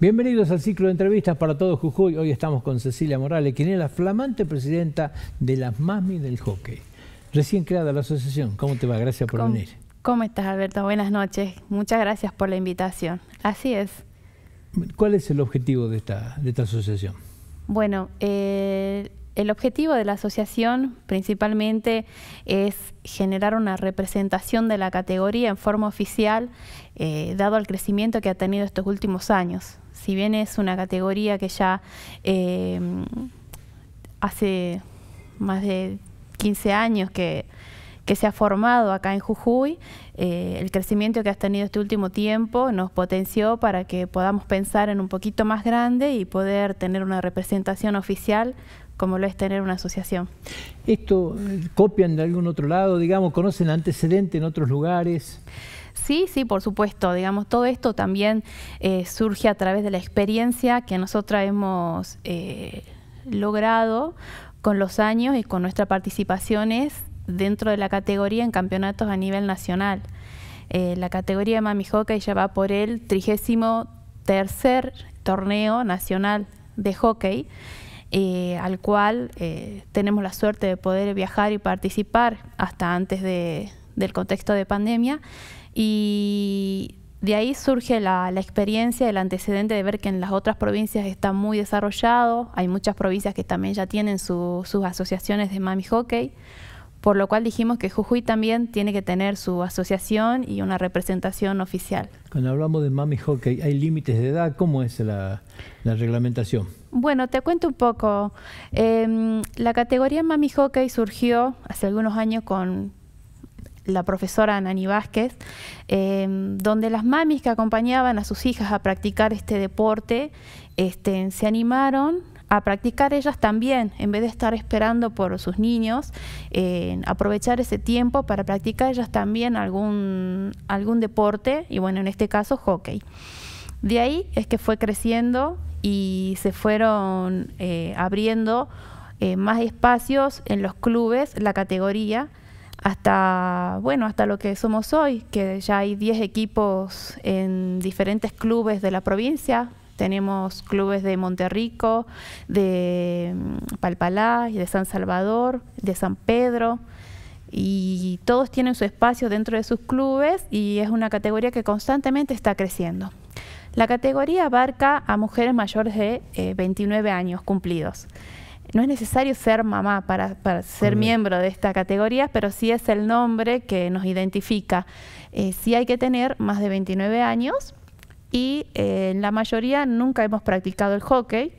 Bienvenidos al ciclo de entrevistas para todo Jujuy. Hoy estamos con Cecilia Morales, quien es la flamante presidenta de las MAMI del hockey. Recién creada la asociación. ¿Cómo te va? Gracias por venir. ¿Cómo estás, Alberto? Buenas noches. Muchas gracias por la invitación. Así es. ¿Cuál es el objetivo de esta, de esta asociación? Bueno, eh, el objetivo de la asociación principalmente es generar una representación de la categoría en forma oficial, eh, dado el crecimiento que ha tenido estos últimos años. Si bien es una categoría que ya eh, hace más de 15 años que, se ha formado acá en Jujuy, eh, el crecimiento que has tenido este último tiempo nos potenció para que podamos pensar en un poquito más grande y poder tener una representación oficial como lo es tener una asociación. ¿Esto eh, copian de algún otro lado, digamos, conocen antecedentes en otros lugares? Sí, sí, por supuesto. Digamos, todo esto también eh, surge a través de la experiencia que nosotros hemos eh, logrado con los años y con nuestras participaciones dentro de la categoría en campeonatos a nivel nacional. la categoría de Mami Hockey ya va por el trigésimo tercer torneo nacional de hockey eh, al cual eh, tenemos la suerte de poder viajar y participar hasta antes del contexto de pandemia. Y de ahí surge la, experiencia, el antecedente de ver que en las otras provincias está muy desarrollado, hay muchas provincias que también ya tienen sus asociaciones de mami hockey, por lo cual dijimos que Jujuy también tiene que tener su asociación y una representación oficial. Cuando hablamos de mami hockey, ¿hay límites de edad? ¿Cómo es la reglamentación? Bueno, te cuento un poco. Em, la categoría Mami Hockey surgió hace algunos años con la profesora Nani Vázquez, em, donde las mamis que acompañaban a sus hijas a practicar este deporte este, se animaron a practicar ellas también, en vez de estar esperando por sus niños, aprovechar ese tiempo para practicar ellas también algún, algún deporte, y bueno, en este caso hockey. De ahí es que fue creciendo y se fueron eh, abriendo eh, más espacios en los clubes, la categoría, hasta, bueno, hasta lo que somos hoy, que ya hay 10 equipos en diferentes clubes de la provincia. Tenemos clubes de Monterrico, de mm, Palpalá, de San Salvador, de San Pedro, y todos tienen su espacio dentro de sus clubes y es una categoría que constantemente está creciendo. La categoría abarca a mujeres mayores de 29 eh, años cumplidos. No es necesario ser mamá para, ser miembro de esta categoría, pero sí es el nombre que nos identifica. Eh, sí hay que tener más de 29 años y eh, la mayoría nunca hemos practicado el hockey,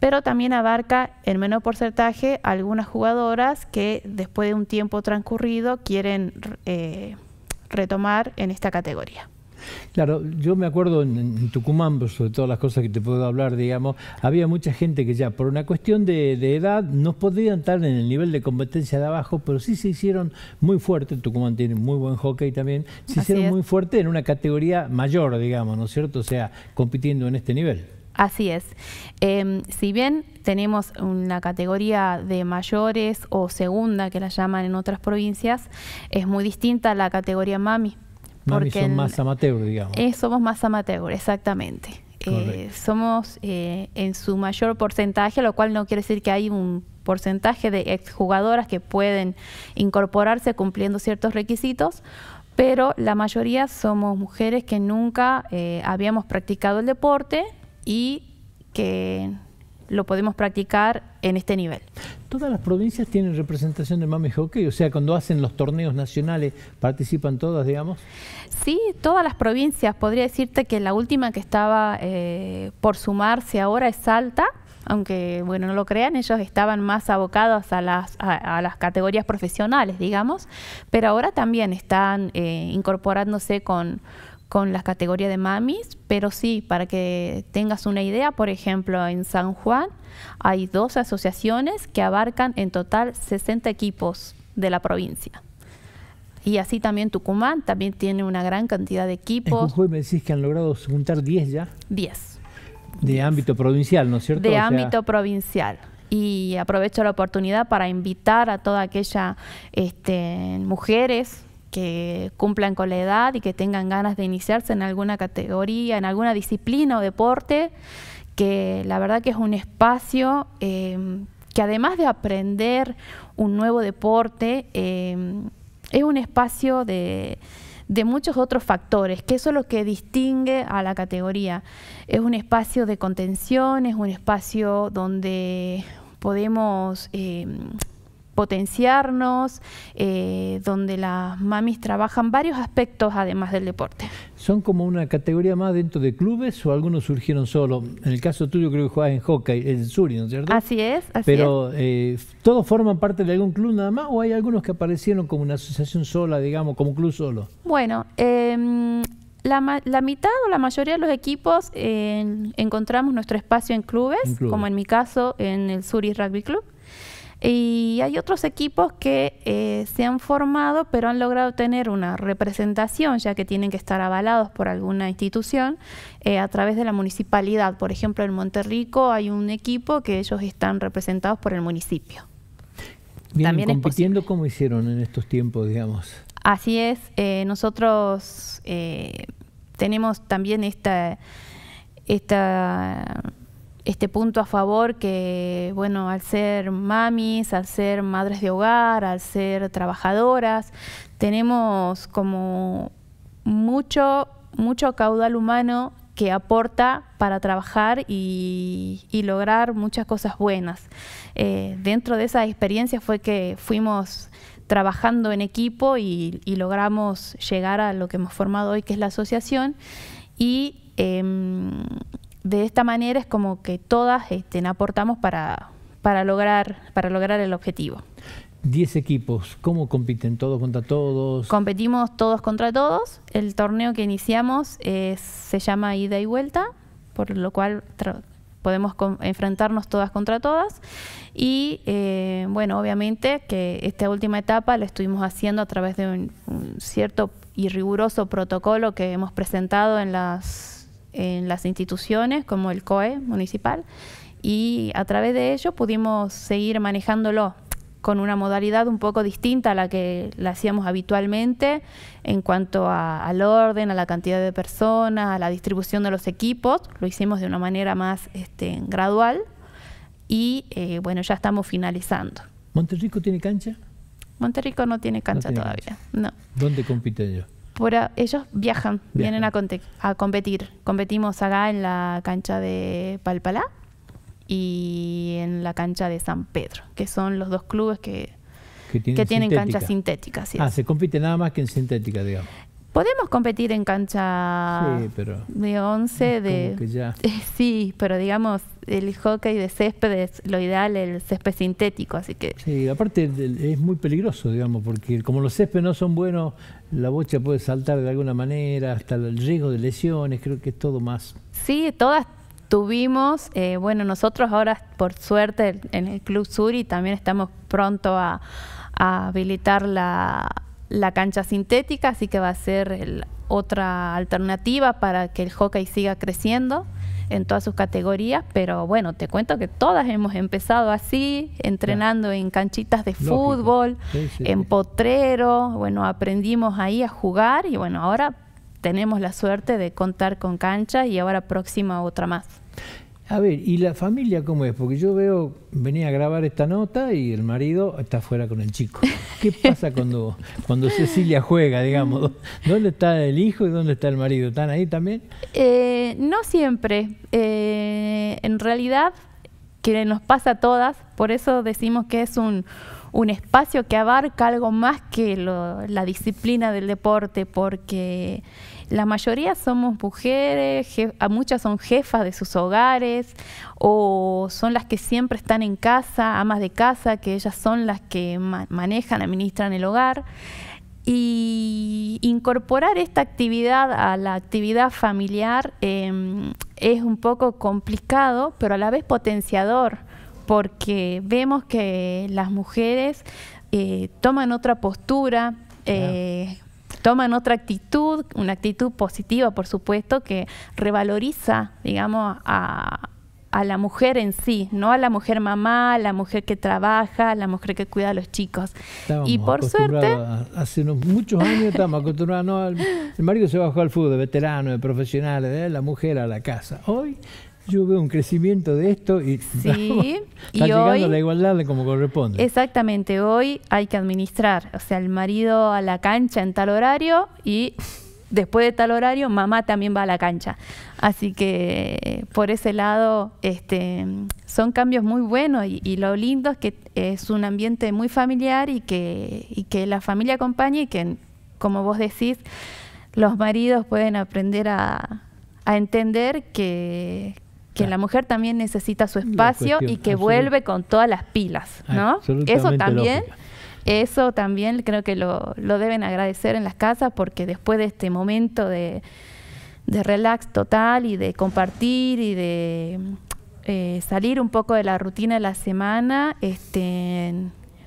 pero también abarca en menor porcentaje algunas jugadoras que después de un tiempo transcurrido quieren retomar en esta categoría. Claro, yo me acuerdo en, Tucumán, pues, sobre todas las cosas que te puedo hablar, digamos, había mucha gente que ya por una cuestión de, edad no podían estar en el nivel de competencia de abajo, pero sí se hicieron muy fuerte, Tucumán tiene muy buen hockey también, se hicieron muy fuerte en una categoría mayor, digamos, ¿no es cierto? O sea, compitiendo en este nivel. Así es. Em, si bien tenemos una categoría de mayores o segunda, que la llaman en otras provincias, es muy distinta a la categoría mami. Porque son más amateur, digamos. Eh, somos más amateur, exactamente. Eh, somos eh, en su mayor porcentaje, lo cual no quiere decir que hay un porcentaje de exjugadoras que pueden incorporarse cumpliendo ciertos requisitos, pero la mayoría somos mujeres que nunca habíamos practicado el deporte y que lo podemos practicar en este nivel todas las provincias tienen representación de Mami hockey, o sea, cuando hacen los torneos nacionales, ¿participan todas, digamos? Sí, todas las provincias. Podría decirte que la última que estaba eh, por sumarse ahora es Salta, aunque bueno no lo crean, ellos estaban más abocados a las, las categorías profesionales, digamos, pero ahora también están eh, incorporándose con con las categorías de mamis, pero sí, para que tengas una idea, por ejemplo, en San Juan hay dos asociaciones que abarcan en total 60 equipos de la provincia. Y así también Tucumán también tiene una gran cantidad de equipos. En me decís que han logrado juntar 10 ya. 10. De ámbito provincial, ¿no es cierto? De ámbito provincial. Y aprovecho la oportunidad para invitar a toda aquella este, mujeres que cumplan con la edad y que tengan ganas de iniciarse en alguna categoría, en alguna disciplina o deporte, que la verdad que es un espacio em, que además de aprender un nuevo deporte, em, es un espacio de, muchos otros factores, que eso es lo que distingue a la categoría. Es un espacio de contención, es un espacio donde podemos... Em, potenciarnos, eh, donde las mamis trabajan varios aspectos además del deporte. ¿Son como una categoría más dentro de clubes o algunos surgieron solo? En el caso tuyo creo que juegas en hockey, en Suri, ¿no es cierto? Así es, así Pero, es. Eh, ¿todos forman parte de algún club nada más o hay algunos que aparecieron como una asociación sola, digamos, como club solo? Bueno, em, la, mitad o la mayoría de los equipos eh, encontramos nuestro espacio en clubes, como en mi caso en el Suri Rugby Club. Y hay otros equipos que eh, se han formado pero han logrado tener una representación, ya que tienen que estar avalados por alguna institución, eh, a través de la municipalidad. Por ejemplo, en Monterrico hay un equipo que ellos están representados por el municipio. Bien, También compitiendo como hicieron en estos tiempos, digamos. Así es, eh, nosotros tenemos también esta, esta este punto a favor que, bueno, al ser mamis, al ser madres de hogar, al ser trabajadoras, tenemos como mucho, mucho caudal humano que aporta para trabajar y, lograr muchas cosas buenas. Eh, dentro de esa experiencia fue que fuimos trabajando en equipo y, logramos llegar a lo que hemos formado hoy, que es la asociación. Y em, de esta manera es como que todas este, aportamos para, para, lograr, para lograr el objetivo. 10 equipos, ¿cómo compiten todos contra todos? Competimos todos contra todos. El torneo que iniciamos eh, se llama ida y vuelta, por lo cual podemos enfrentarnos todas contra todas. Y eh, bueno, obviamente que esta última etapa la estuvimos haciendo a través de un cierto y riguroso protocolo que hemos presentado en las en las instituciones como el COE municipal y a través de ello pudimos seguir manejándolo con una modalidad un poco distinta a la que la hacíamos habitualmente en cuanto al orden, a la cantidad de personas, a la distribución de los equipos. Lo hicimos de una manera más este, gradual y eh, bueno, ya estamos finalizando. ¿Monterrico tiene cancha? Monterrico no tiene cancha todavía. No. ¿Dónde compite yo? ellos viajan, vienen a, competir. Competimos acá en la cancha de Palpalá y en la cancha de San Pedro, que son los dos clubes que, tienen, cancha sintética. canchas sintéticas. Ah, se compite nada más que en sintética, digamos. Podemos competir en cancha de 11, de... sí, pero digamos, el hockey de césped es lo ideal, el césped sintético, así que... Sí, aparte es muy peligroso, digamos, porque como los céspedes no son buenos, la bocha puede saltar de alguna manera, hasta el riesgo de lesiones, creo que es todo más... Sí, todas tuvimos, eh, bueno, nosotros ahora por suerte en el Club Sur y también estamos pronto a, habilitar la, cancha sintética, así que va a ser otra alternativa para que el hockey siga creciendo en todas sus categorías, pero bueno, te cuento que todas hemos empezado así, entrenando en canchitas de fútbol, en potrero, bueno, aprendimos ahí a jugar y bueno, ahora tenemos la suerte de contar con canchas y ahora próxima otra más. A ver, ¿y la familia cómo es? Porque yo veo, venía a grabar esta nota y el marido está afuera con el chico. ¿Qué pasa cuando, cuando Cecilia juega, digamos? ¿Dónde está el hijo y dónde está el marido? ¿Están ahí también? Eh, no siempre. Eh, en realidad, que nos pasa a todas, por eso decimos que es un, espacio que abarca algo más que la disciplina del deporte, porque la mayoría somos mujeres, muchas son jefas de sus hogares o son las que siempre están en casa, amas de casa, que ellas son las que manejan, administran el hogar. Y incorporar esta actividad a la actividad familiar em, es un poco complicado, pero a la vez potenciador, porque vemos que las mujeres eh, toman otra postura. Eh, toman otra actitud, una actitud positiva, por supuesto, que revaloriza, digamos, a, la mujer en sí, no a la mujer mamá, a la mujer que trabaja, a la mujer que cuida a los chicos. y por suerte... hace unos, muchos años estamos acostumbrados, el, marido se bajó al fútbol, veterano, de profesionales, de la mujer a la casa. Hoy yo veo un crecimiento de esto y sí, está llegando la igualdad como corresponde. Exactamente, hoy hay que administrar, o sea, el marido a la cancha en tal horario y después de tal horario mamá también va a la cancha. Así que por ese lado este, son cambios muy buenos y, lo lindo es que es un ambiente muy familiar y que, que la familia acompaña y que, como vos decís, los maridos pueden aprender a, a entender que, que la mujer también necesita su espacio y que vuelve con todas las pilas, ¿no? Eso también, eso también creo que lo, deben agradecer en las casas porque después de este momento de, relax total y de compartir y de eh, salir un poco de la rutina de la semana, este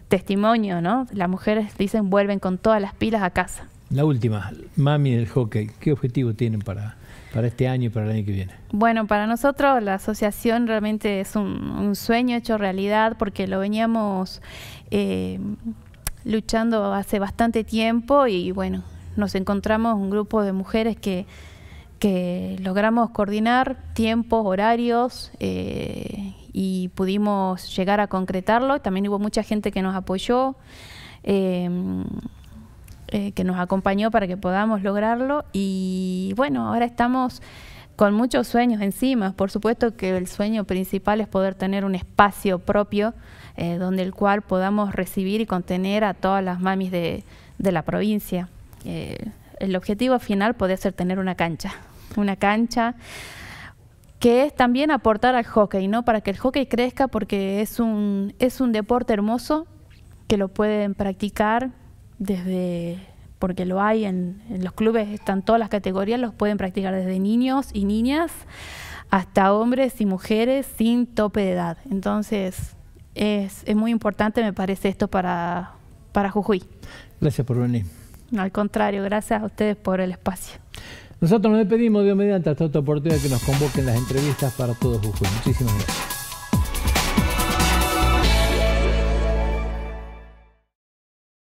testimonio, ¿no? Las mujeres dicen vuelven con todas las pilas a casa. La última, mami del hockey, ¿qué objetivo tienen para para este año y para el año que viene. Bueno, para nosotros la asociación realmente es un, sueño hecho realidad porque lo veníamos eh, luchando hace bastante tiempo y bueno, nos encontramos un grupo de mujeres que, logramos coordinar tiempos, horarios eh, y pudimos llegar a concretarlo. También hubo mucha gente que nos apoyó. Eh, eh, que nos acompañó para que podamos lograrlo. Y bueno, ahora estamos con muchos sueños encima. Por supuesto que el sueño principal es poder tener un espacio propio eh, donde el cual podamos recibir y contener a todas las mamis de, la provincia. Eh, el objetivo final puede ser tener una cancha, una cancha que es también aportar al hockey, ¿no? Para que el hockey crezca porque es un, es un deporte hermoso que lo pueden practicar desde porque lo hay en, los clubes, están todas las categorías, los pueden practicar desde niños y niñas hasta hombres y mujeres sin tope de edad. Entonces, es, muy importante, me parece, esto para, para Jujuy. Gracias por venir. Al contrario, gracias a ustedes por el espacio. Nosotros nos despedimos, Dios mediante, hasta otra oportunidad que nos convoquen las entrevistas para todos Jujuy. Muchísimas gracias.